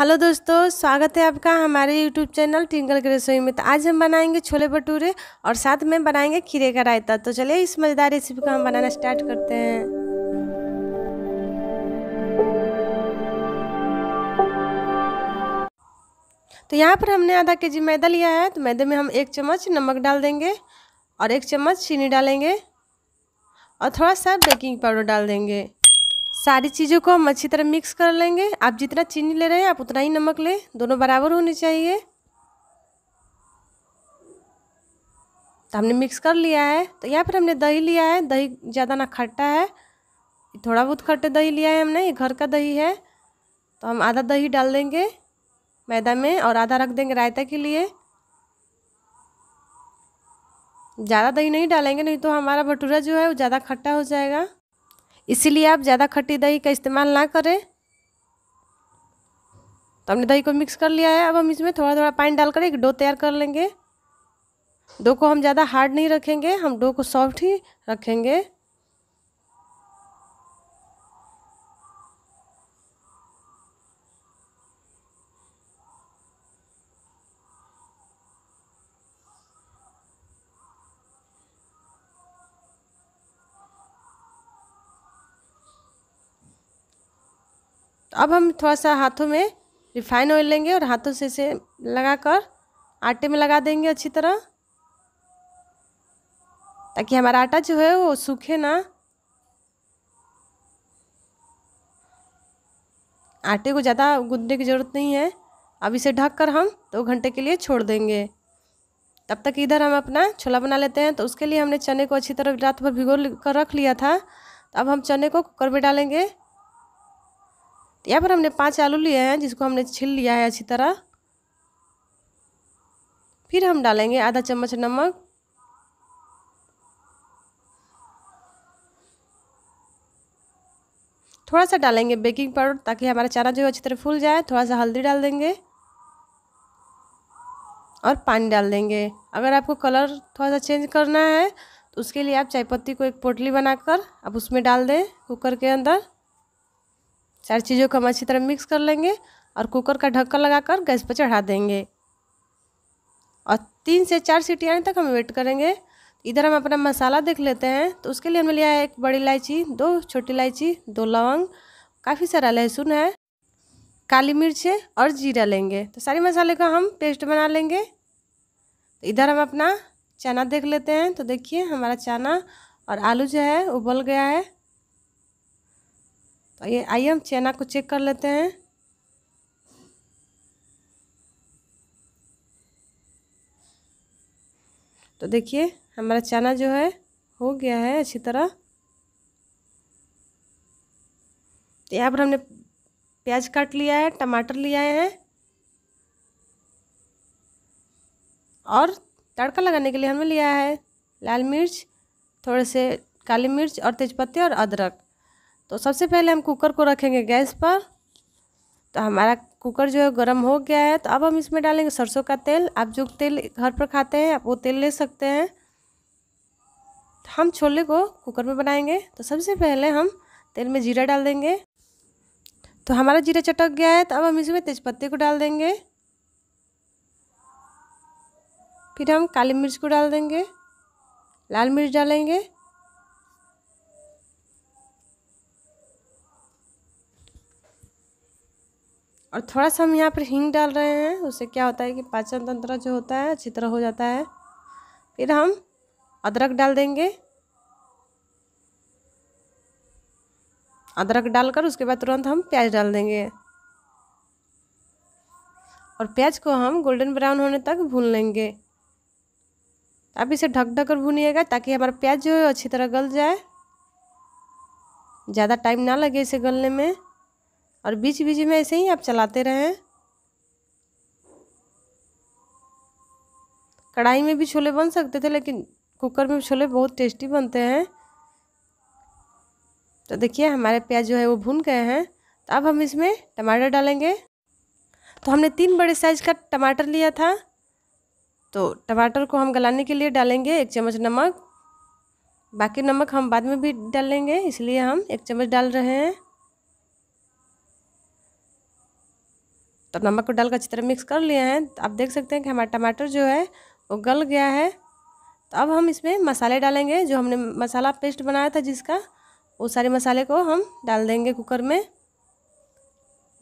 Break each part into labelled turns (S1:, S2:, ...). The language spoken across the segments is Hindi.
S1: हेलो दोस्तों स्वागत है आपका हमारे यूट्यूब चैनल ट्विंकल की रसोई में तो आज हम बनाएंगे छोले भटूरे और साथ में बनाएंगे खीरे का रायता तो चलिए इस मज़ेदार रेसिपी को हम बनाना स्टार्ट करते हैं तो यहाँ पर हमने आधा के जी मैदा लिया है तो मैदे में हम एक चम्मच नमक डाल देंगे और एक चम्मच चीनी डालेंगे और थोड़ा सा बेकिंग पाउडर डाल देंगे सारी चीज़ों को हम अच्छी तरह मिक्स कर लेंगे आप जितना चीनी ले रहे हैं आप उतना ही नमक लें दोनों बराबर होने चाहिए तो हमने मिक्स कर लिया है तो यहाँ पर हमने दही लिया है दही ज़्यादा ना खट्टा है थोड़ा बहुत खट्टे दही लिया है हमने ये घर का दही है तो हम आधा दही डाल देंगे मैदा में और आधा रख देंगे रायता के लिए ज़्यादा दही नहीं डालेंगे नहीं तो हमारा भटूरा जो है वो ज़्यादा खट्टा हो जाएगा इसीलिए आप ज़्यादा खट्टी दही का इस्तेमाल ना करें तो हमने दही को मिक्स कर लिया है अब हम इसमें थोड़ा थोड़ा पानी डालकर एक डो तैयार कर लेंगे डो को हम ज़्यादा हार्ड नहीं रखेंगे हम डो को सॉफ्ट ही रखेंगे अब हम थोड़ा सा हाथों में रिफाइन ऑयल लेंगे और हाथों से इसे लगाकर आटे में लगा देंगे अच्छी तरह ताकि हमारा आटा जो है वो सूखे ना आटे को ज़्यादा गूंदने की ज़रूरत नहीं है अब इसे ढक कर हम दो घंटे के लिए छोड़ देंगे तब तक इधर हम अपना छोला बना लेते हैं तो उसके लिए हमने चने को अच्छी तरह रात भर भिगो कर रख लिया था तो अब हम चने को कुकर में डालेंगे यहाँ पर हमने पांच आलू लिए हैं जिसको हमने छील लिया है अच्छी तरह फिर हम डालेंगे आधा चम्मच नमक थोड़ा सा डालेंगे बेकिंग पाउडर ताकि हमारा चारा जो है अच्छी तरह फूल जाए थोड़ा सा हल्दी डाल देंगे और पानी डाल देंगे अगर आपको कलर थोड़ा सा चेंज करना है तो उसके लिए आप चायपत्ती को एक पोटली बनाकर आप उसमें डाल दें कुकर के अंदर चार चीज़ों को हम अच्छी तरह मिक्स कर लेंगे और कुकर का ढक्कन लगाकर गैस पर चढ़ा देंगे और तीन से चार सीटी आने तक हम वेट करेंगे इधर हम अपना मसाला देख लेते हैं तो उसके लिए हमने लिया है एक बड़ी इलायची दो छोटी इलायची दो लवंग काफ़ी सारा लहसुन है काली मिर्च है और जीरा लेंगे तो सारे मसाले का हम पेस्ट बना लेंगे तो इधर हम अपना चना देख लेते हैं तो देखिए हमारा चना और आलू जो है उबल गया है तो ये आइए हम चना को चेक कर लेते हैं तो देखिए हमारा चना जो है हो गया है अच्छी तरह तो यहाँ पर हमने प्याज काट लिया है टमाटर लिया है और तड़का लगाने के लिए हमने लिया है लाल मिर्च थोड़े से काली मिर्च और तेज़पत्ते और अदरक तो सबसे पहले हम कुकर को रखेंगे गैस पर तो हमारा कुकर जो है गर्म हो गया है तो अब हम इसमें डालेंगे सरसों का तेल आप जो तेल घर पर खाते हैं आप वो तेल ले सकते हैं तो हम छोले को कुकर में बनाएंगे तो सबसे पहले हम तेल में जीरा डाल देंगे तो हमारा जीरा चटक गया है तो अब हम इसमें तेज़पत्ते को डाल देंगे फिर हम काली मिर्च को डाल देंगे लाल मिर्च डालेंगे और थोड़ा सा हम यहाँ पर हींग डाल रहे हैं उससे क्या होता है कि पाचन तंत्र जो होता है अच्छी तरह हो जाता है फिर हम अदरक डाल देंगे अदरक डालकर उसके बाद तुरंत हम प्याज डाल देंगे और प्याज को हम गोल्डन ब्राउन होने तक भून लेंगे आप इसे ढक ढक कर भूनिएगा ताकि हमारा प्याज जो है अच्छी तरह गल जाए ज़्यादा टाइम ना लगे इसे गलने में और बीच बीच में ऐसे ही आप चलाते रहें कढ़ाई में भी छोले बन सकते थे लेकिन कुकर में छोले बहुत टेस्टी बनते हैं तो देखिए हमारे प्याज जो है वो भून गए हैं तो अब हम इसमें टमाटर डालेंगे तो हमने तीन बड़े साइज़ का टमाटर लिया था तो टमाटर को हम गलाने के लिए डालेंगे एक चम्मच नमक बाकी नमक हम बाद में भी डालेंगे इसलिए हम एक चम्मच डाल रहे हैं तो नमक को डालकर अच्छी तरह मिक्स कर लिए हैं तो आप देख सकते हैं कि हमारा टमाटर जो है वो गल गया है तो अब हम इसमें मसाले डालेंगे जो हमने मसाला पेस्ट बनाया था जिसका वो सारे मसाले को हम डाल देंगे कुकर में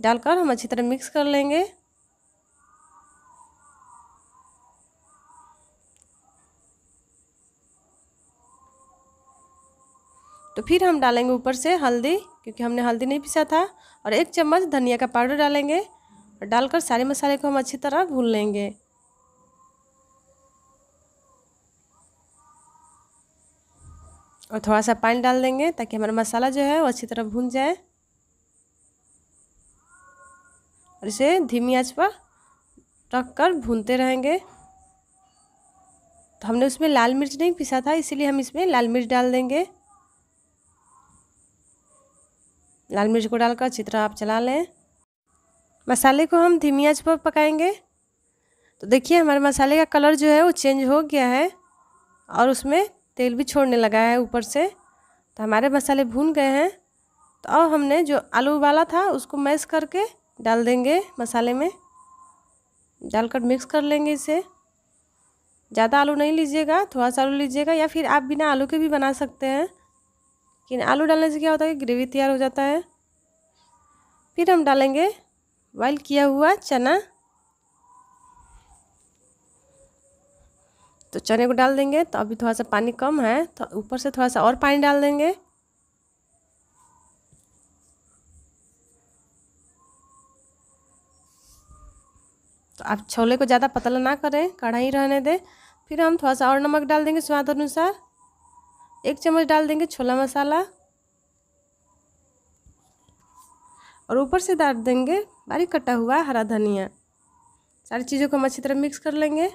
S1: डालकर हम अच्छी तरह मिक्स कर लेंगे तो फिर हम डालेंगे ऊपर से हल्दी क्योंकि हमने हल्दी नहीं पिसा था और एक चम्मच धनिया का पाउडर डालेंगे और डालकर सारे मसाले को हम अच्छी तरह भून लेंगे और थोड़ा सा पानी डाल देंगे ताकि हमारा मसाला जो है वो अच्छी तरह भून जाए और इसे धीमी आंच पर रख कर भूनते रहेंगे तो हमने उसमें लाल मिर्च नहीं पिसा था इसीलिए हम इसमें लाल मिर्च डाल देंगे लाल मिर्च को डालकर अच्छी तरह आप चला लें मसाले को हम धीमी आंच पर पकाएंगे तो देखिए हमारे मसाले का कलर जो है वो चेंज हो गया है और उसमें तेल भी छोड़ने लगा है ऊपर से तो हमारे मसाले भून गए हैं तो अब हमने जो आलू उबाला था उसको मैश करके डाल देंगे मसाले में डालकर मिक्स कर लेंगे इसे ज़्यादा आलू नहीं लीजिएगा थोड़ा सा आलू लीजिएगा या फिर आप बिना आलू के भी बना सकते हैं लेकिन आलू डालने से क्या होता है कि ग्रेवी तैयार हो जाता है फिर हम डालेंगे बॉइल किया हुआ चना तो चने को डाल देंगे तो अभी थोड़ा सा पानी कम है तो ऊपर से थोड़ा सा और पानी डाल देंगे तो आप छोले को ज़्यादा पतला ना करें कढ़ाई रहने दें फिर हम थोड़ा सा और नमक डाल देंगे स्वाद अनुसार एक चम्मच डाल देंगे छोला मसाला और ऊपर से डाल देंगे बारीक कटा हुआ हरा धनिया सारी चीज़ों को हम अच्छी तरह मिक्स कर लेंगे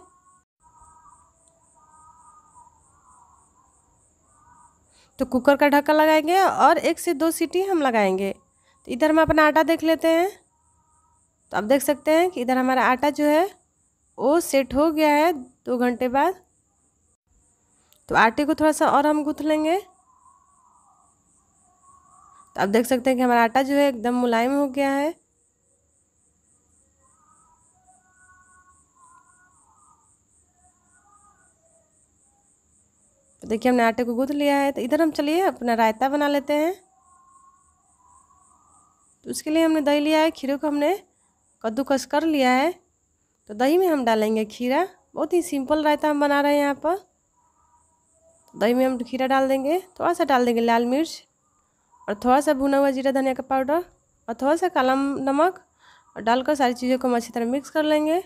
S1: तो कुकर का ढक्कन लगाएंगे और एक से दो सीटी हम लगाएंगे तो इधर हम अपना आटा देख लेते हैं तो आप देख सकते हैं कि इधर हमारा आटा जो है वो सेट हो गया है दो घंटे बाद तो आटे को थोड़ा सा और हम गूँथ लेंगे अब आप देख सकते हैं कि हमारा आटा जो है एकदम मुलायम हो गया है तो देखिए हमने आटे को गूंथ लिया है तो इधर हम चलिए अपना रायता बना लेते हैं तो उसके लिए हमने दही लिया है खीरे को हमने कद्दूकस कर लिया है तो दही में हम डालेंगे खीरा बहुत ही सिंपल रायता हम बना रहे हैं यहाँ पर दही में हम खीरा डाल देंगे थोड़ा सा डाल देंगे लाल मिर्च और थोड़ा सा भुना हुआ जीरा धनिया का पाउडर और थोड़ा सा काला नमक और डालकर सारी चीज़ों को हम अच्छी तरह मिक्स कर लेंगे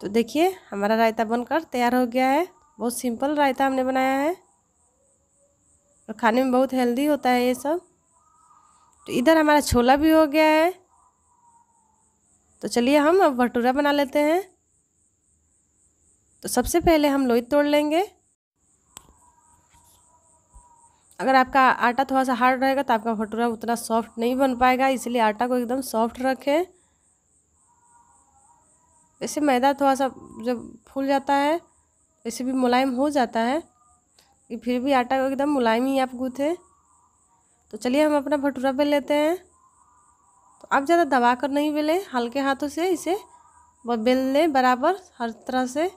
S1: तो देखिए हमारा रायता बनकर तैयार हो गया है बहुत सिंपल रायता हमने बनाया है और खाने में बहुत हेल्दी होता है ये सब तो इधर हमारा छोला भी हो गया है तो चलिए हम अब भटूरा बना लेते हैं तो सबसे पहले हम लोई तोड़ लेंगे अगर आपका आटा थोड़ा सा हार्ड रहेगा तो आपका भटूरा उतना सॉफ्ट नहीं बन पाएगा इसलिए आटा को एकदम सॉफ्ट रखें ऐसे मैदा थोड़ा सा जब फूल जाता है ऐसे भी मुलायम हो जाता है कि फिर भी आटा को एकदम मुलायम ही आप गूँथे तो चलिए हम अपना भटूरा बेल लेते हैं तो आप ज़्यादा दबा कर नहीं बेलें हल्के हाथों से इसे बेल लें बराबर हर तरह से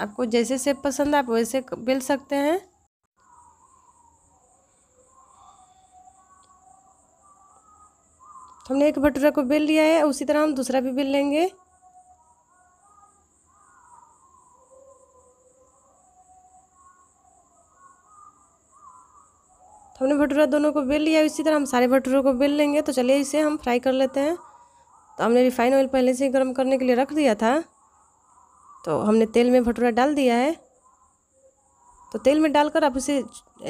S1: आपको जैसे सेप पसंद है आप वैसे बेल सकते हैं हमने एक भटूरा को बेल लिया है उसी तरह हम दूसरा भी बेल लेंगे हमने भटूरा दोनों को बेल लिया इसी तरह हम सारे भटूरों को बेल लेंगे तो चलिए इसे हम फ्राई कर लेते हैं तो हमने रिफाइन ऑयल पहले से गर्म करने के लिए रख दिया था तो हमने तेल में भटूरा डाल दिया है तो तेल में डालकर आप उसे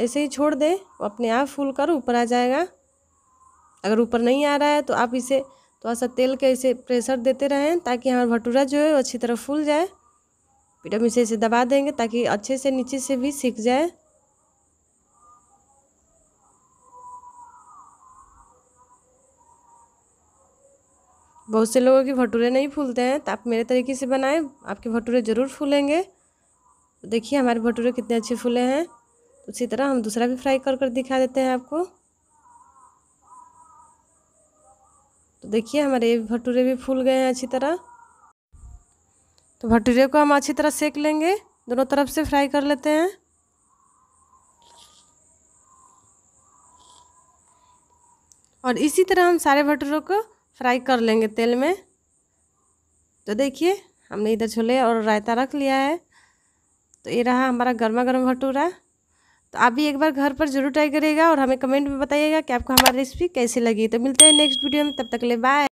S1: ऐसे ही छोड़ दें वो अपने आप फूल कर ऊपर आ जाएगा अगर ऊपर नहीं आ रहा है तो आप इसे थोड़ा सा तेल के ऐसे प्रेशर देते रहें ताकि हमारा भटूरा जो है वो अच्छी तरह फूल जाए फिर हम इसे इसे दबा देंगे ताकि अच्छे से नीचे से भी सीख जाए बहुत से लोगों के भटूरे नहीं फूलते हैं तो आप मेरे तरीके से बनाएं आपके भटूरे ज़रूर फूलेंगे तो देखिए हमारे भटूरे कितने अच्छे फूले हैं उसी तरह हम दूसरा भी फ्राई कर कर दिखा देते हैं आपको तो देखिए हमारे ये भटूरे भी फूल गए हैं अच्छी तरह तो भटूरे को हम अच्छी तरह सेक लेंगे दोनों तरफ से फ्राई कर लेते हैं और इसी तरह हम सारे भटूरों को फ्राई कर लेंगे तेल में तो देखिए हमने इधर छोले और रायता रख लिया है तो ये रहा हमारा गर्मा गर्म भटूरा तो आप भी एक बार घर पर जरूर ट्राई करिएगा और हमें कमेंट में बताइएगा कि आपको हमारी रेसिपी कैसी लगी तो मिलते हैं नेक्स्ट वीडियो में तब तक ले बाय